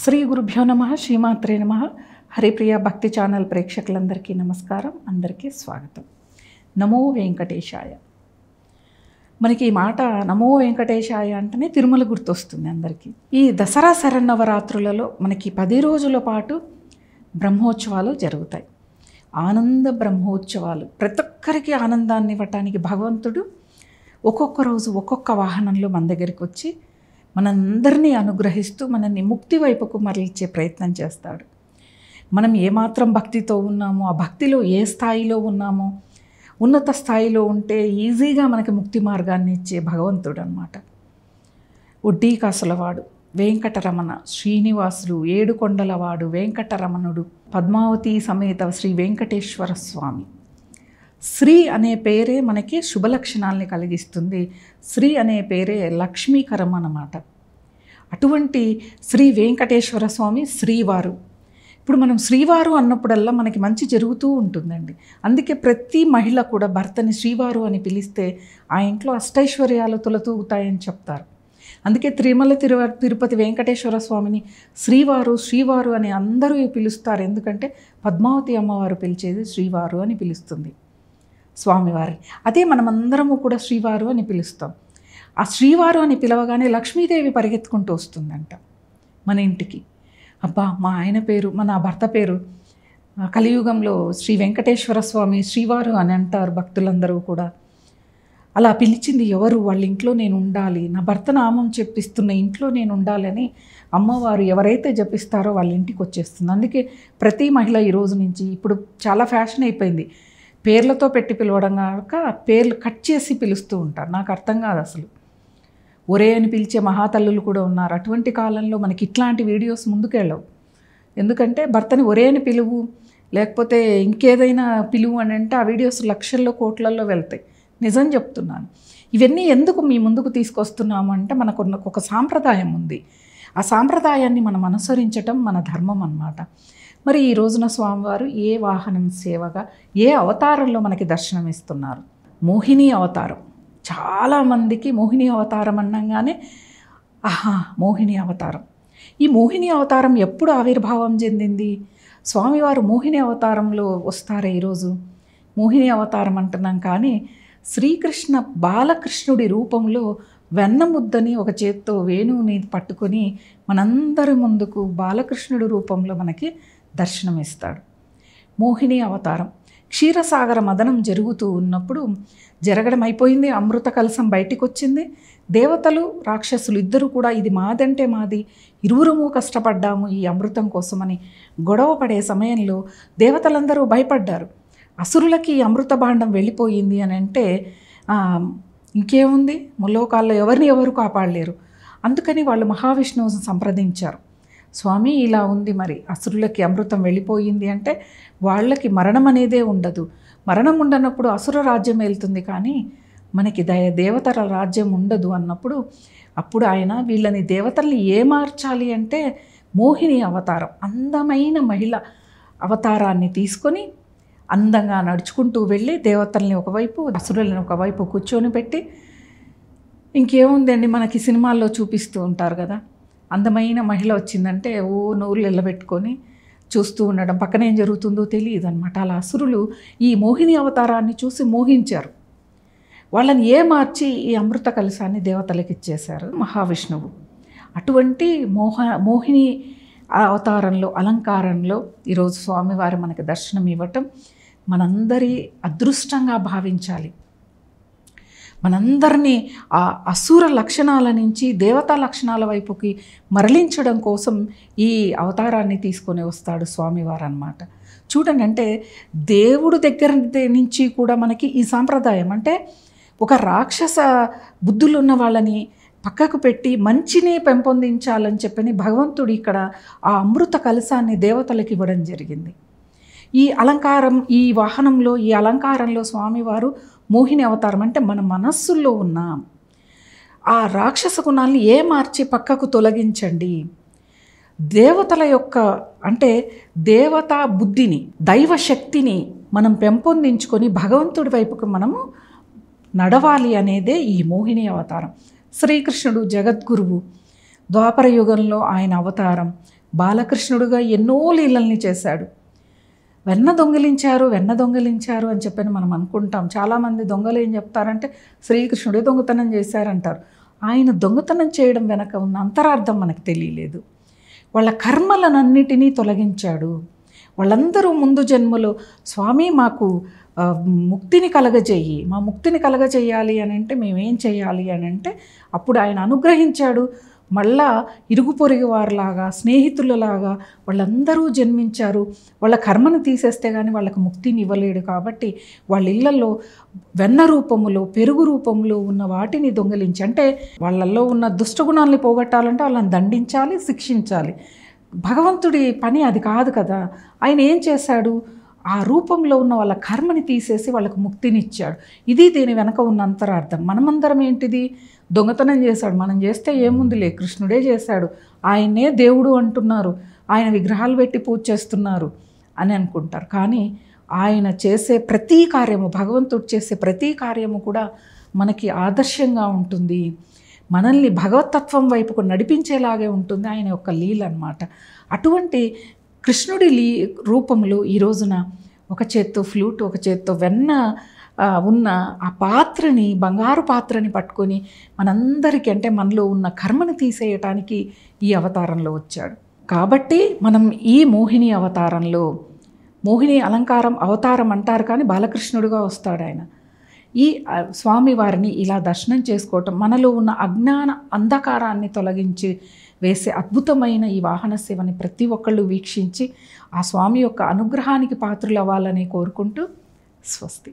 శ్రీ గురుభ్యో నమ శ్రీమాత్రే నమ హరిప్రియ భక్తి ఛానల్ ప్రేక్షకులందరికీ నమస్కారం అందరికీ స్వాగతం నమో వెంకటేశాయ మనకి ఈ మాట నమో వెంకటేశాయ అంటేనే తిరుమల గుర్తొస్తుంది అందరికీ ఈ దసరా శరన్నవరాత్రులలో మనకి పది రోజుల పాటు బ్రహ్మోత్సవాలు జరుగుతాయి ఆనంద బ్రహ్మోత్సవాలు ప్రతి ఒక్కరికి ఆనందాన్ని ఇవ్వటానికి భగవంతుడు ఒక్కొక్క రోజు ఒక్కొక్క వాహనంలో మన దగ్గరికి వచ్చి మనందరినీ అనుగ్రహిస్తూ మనల్ని ముక్తి వైపుకు మరలిచ్చే ప్రయత్నం చేస్తాడు మనం ఏమాత్రం భక్తితో ఉన్నామో ఆ భక్తిలో ఏ స్థాయిలో ఉన్నామో ఉన్నత స్థాయిలో ఉంటే ఈజీగా మనకి ముక్తి మార్గాన్ని ఇచ్చే భగవంతుడు అనమాట ఉడ్డీ కాసులవాడు వెంకటరమణ శ్రీనివాసుడు ఏడుకొండలవాడు వెంకటరమణుడు పద్మావతి సమేత శ్రీ వెంకటేశ్వర స్వామి శ్రీ అనే పేరే మనకి శుభలక్షణాలని కలిగిస్తుంది శ్రీ అనే పేరే లక్ష్మీకరం అన్నమాట అటువంటి శ్రీ వెంకటేశ్వర స్వామి శ్రీవారు ఇప్పుడు మనం శ్రీవారు అన్నప్పుడల్లా మనకి మంచి జరుగుతూ ఉంటుందండి అందుకే ప్రతి మహిళ కూడా భర్తని శ్రీవారు అని పిలిస్తే ఆ ఇంట్లో అష్టైశ్వర్యాలు తొలతూగుతాయని చెప్తారు అందుకే తిరుమల తిరు తిరుపతి వెంకటేశ్వర స్వామిని శ్రీవారు శ్రీవారు అని అందరూ పిలుస్తారు ఎందుకంటే పద్మావతి అమ్మవారు పిలిచేది శ్రీవారు అని పిలుస్తుంది స్వామివారి అదే మనమందరము కూడా శ్రీవారు అని పిలుస్తాం ఆ శ్రీవారు అని పిలవగానే లక్ష్మీదేవి పరిగెత్తుకుంటూ వస్తుందంట మన ఇంటికి అబ్బా మా ఆయన పేరు మన భర్త పేరు కలియుగంలో శ్రీ వెంకటేశ్వర స్వామి శ్రీవారు అని అంటారు భక్తులందరూ కూడా అలా పిలిచింది ఎవరు వాళ్ళ ఇంట్లో నేను ఉండాలి నా భర్త నామం చెప్పిస్తున్న ఇంట్లో నేను ఉండాలని అమ్మవారు ఎవరైతే జపిస్తారో వాళ్ళ ఇంటికి వచ్చేస్తుంది అందుకే ప్రతి మహిళ ఈ రోజు నుంచి ఇప్పుడు చాలా ఫ్యాషన్ అయిపోయింది పేర్లతో పెట్టి పిలవడం కాక పేర్లు కట్ చేసి పిలుస్తూ ఉంటారు నాకు అర్థం కాదు అసలు ఒరే అని పిలిచే మహాతల్లులు కూడా ఉన్నారు అటువంటి కాలంలో మనకి ఇట్లాంటి వీడియోస్ ముందుకెళ్ళవు ఎందుకంటే భర్తని ఒరే అని పిలువు లేకపోతే ఇంకేదైనా పిలువు అని అంటే ఆ వీడియోస్ లక్షల్లో కోట్లల్లో వెళ్తాయి నిజం చెప్తున్నాను ఇవన్నీ ఎందుకు మీ ముందుకు తీసుకొస్తున్నాము అంటే మనకు ఒక సాంప్రదాయం ఉంది ఆ సాంప్రదాయాన్ని మనం అనుసరించటం మన ధర్మం అన్నమాట మరి ఈ రోజున స్వామివారు ఏ వాహనం సేవగా ఏ అవతారంలో మనకి దర్శనమిస్తున్నారు మోహిని అవతారం చాలామందికి మోహిని అవతారం అన్నంగానే ఆహా మోహిని అవతారం ఈ మోహిని అవతారం ఎప్పుడు ఆవిర్భావం చెందింది స్వామివారు మోహిని అవతారంలో వస్తారా ఈరోజు మోహిని అవతారం అంటున్నాం కానీ శ్రీకృష్ణ బాలకృష్ణుడి రూపంలో వెన్నముద్దని ఒక చేత్తో వేణువుని పట్టుకొని మనందరి ముందుకు బాలకృష్ణుడి రూపంలో మనకి దర్శనమిస్తాడు మోహిని అవతారం క్షీరసాగర మదనం జరుగుతూ ఉన్నప్పుడు జరగడం అయిపోయింది అమృత కలసం బయటికి వచ్చింది దేవతలు రాక్షసులు ఇద్దరు కూడా ఇది మాదంటే మాది ఇరువురము కష్టపడ్డాము ఈ అమృతం కోసమని గొడవ పడే సమయంలో దేవతలందరూ భయపడ్డారు అసురులకి అమృత భాండం వెళ్ళిపోయింది అని అంటే ఇంకేముంది ముల్లోకాల్లో ఎవరిని ఎవరు కాపాడలేరు అందుకని వాళ్ళు మహావిష్ణువు సంప్రదించారు స్వామి ఇలా ఉంది మరి అసురులకి అమృతం వెళ్ళిపోయింది అంటే వాళ్ళకి మరణం అనేదే ఉండదు మరణం ఉండనప్పుడు అసుర రాజ్యం వెళ్తుంది కానీ మనకి దయ దేవతల రాజ్యం ఉండదు అన్నప్పుడు అప్పుడు ఆయన వీళ్ళని దేవతల్ని ఏ మార్చాలి అంటే మోహిని అవతారం అందమైన మహిళ అవతారాన్ని తీసుకొని అందంగా నడుచుకుంటూ వెళ్ళి దేవతల్ని ఒకవైపు అసురులను ఒకవైపు కూర్చొని పెట్టి ఇంకేముందండి మనకి సినిమాల్లో చూపిస్తూ ఉంటారు కదా అందమైన మహిళ వచ్చిందంటే ఓ నోరులు ఎల్లబెట్టుకొని చూస్తూ ఉండడం పక్కన ఏం జరుగుతుందో తెలియదు అనమాట అలా అసురులు ఈ మోహిని అవతారాన్ని చూసి మోహించారు వాళ్ళని ఏ మార్చి ఈ అమృత కలశాన్ని దేవతలకు ఇచ్చేశారు మహావిష్ణువు అటువంటి మోహ మోహిని అవతారంలో అలంకారంలో ఈరోజు స్వామివారు మనకు దర్శనం ఇవ్వటం మనందరి అదృష్టంగా భావించాలి మనందరినీ ఆ అసూర లక్షణాల నుంచి దేవతా లక్షణాల వైపుకి మరలించడం కోసం ఈ అవతారాన్ని తీసుకొని వస్తాడు స్వామివారు అనమాట చూడండి అంటే దేవుడు దగ్గర నుంచి కూడా మనకి ఈ సాంప్రదాయం అంటే ఒక రాక్షస బుద్ధులు ఉన్న వాళ్ళని పక్కకు పెట్టి మంచిని పెంపొందించాలని చెప్పని భగవంతుడు ఇక్కడ ఆ అమృత కలసాన్ని దేవతలకు ఇవ్వడం జరిగింది ఈ అలంకారం ఈ వాహనంలో ఈ అలంకారంలో స్వామివారు మోహిని అవతారం అంటే మన మనస్సుల్లో ఉన్న ఆ రాక్షస గుణాల్ని ఏ మార్చి పక్కకు తొలగించండి దేవతల యొక్క అంటే దేవతా బుద్ధిని దైవ శక్తిని మనం పెంపొందించుకొని భగవంతుడి వైపుకు మనము నడవాలి అనేదే ఈ మోహిని అవతారం శ్రీకృష్ణుడు జగద్గురువు ద్వాపర యుగంలో ఆయన అవతారం బాలకృష్ణుడుగా ఎన్నో లీలల్ని చేశాడు వెన్న దొంగిలించారు వెన్న దొంగిలించారు అని చెప్పని మనం అనుకుంటాం చాలామంది దొంగలు ఏం చెప్తారంటే శ్రీకృష్ణుడే దొంగతనం చేశారంటారు ఆయన దొంగతనం చేయడం వెనక ఉన్న అంతరార్థం మనకు తెలియలేదు వాళ్ళ కర్మలనన్నిటినీ తొలగించాడు వాళ్ళందరూ ముందు జన్మలో స్వామి మాకు ముక్తిని కలగజేయి మా ముక్తిని కలగజేయాలి అని అంటే మేమేం చేయాలి అని అంటే అప్పుడు ఆయన అనుగ్రహించాడు మళ్ళా ఇరుగు పొరుగు వారిలాగా స్నేహితులలాగా వాళ్ళందరూ జన్మించారు వాళ్ళ కర్మను తీసేస్తే కానీ వాళ్ళకు ముక్తిని ఇవ్వలేడు కాబట్టి వాళ్ళ ఇళ్లలో వెన్న రూపములో పెరుగు రూపంలో ఉన్న వాటిని దొంగలించి అంటే వాళ్ళల్లో ఉన్న దుష్టగుణాలని పోగొట్టాలంటే వాళ్ళని దండించాలి శిక్షించాలి భగవంతుడి పని అది కాదు కదా ఆయన ఏం చేశాడు ఆ రూపంలో ఉన్న వాళ్ళ కర్మని తీసేసి వాళ్ళకు ముక్తినిచ్చాడు ఇది దీని వెనక ఉన్న అంతరార్థం మనమందరం ఏంటిది దొంగతనం చేశాడు మనం చేస్తే ఏముందిలే కృష్ణుడే చేశాడు ఆయనే దేవుడు అంటున్నారు ఆయన విగ్రహాలు పెట్టి పూజ చేస్తున్నారు అని అనుకుంటారు కానీ ఆయన చేసే ప్రతి కార్యము భగవంతుడు చేసే ప్రతి కార్యము కూడా మనకి ఆదర్శంగా ఉంటుంది మనల్ని భగవతత్వం వైపుకు నడిపించేలాగే ఉంటుంది ఆయన యొక్క లీల అనమాట అటువంటి కృష్ణుడి లీ రూపంలో ఈ రోజున ఒక చేత్తో ఫ్లూట్ ఒక చేత్తో వెన్న ఉన్న ఆ పాత్రని బంగారు పాత్రని పట్టుకొని మనందరికీ అంటే మనలో ఉన్న కర్మను తీసేయటానికి ఈ అవతారంలో వచ్చాడు కాబట్టి మనం ఈ మోహిని అవతారంలో మోహిని అలంకారం అవతారం అంటారు కానీ బాలకృష్ణుడుగా వస్తాడు ఆయన ఈ స్వామివారిని ఇలా దర్శనం చేసుకోవటం మనలో ఉన్న అజ్ఞాన అంధకారాన్ని తొలగించి వేసే అద్భుతమైన ఈ వాహన సేవని ప్రతి ఒక్కళ్ళు వీక్షించి ఆ స్వామి యొక్క అనుగ్రహానికి పాత్రులు అవ్వాలని కోరుకుంటూ స్వస్తి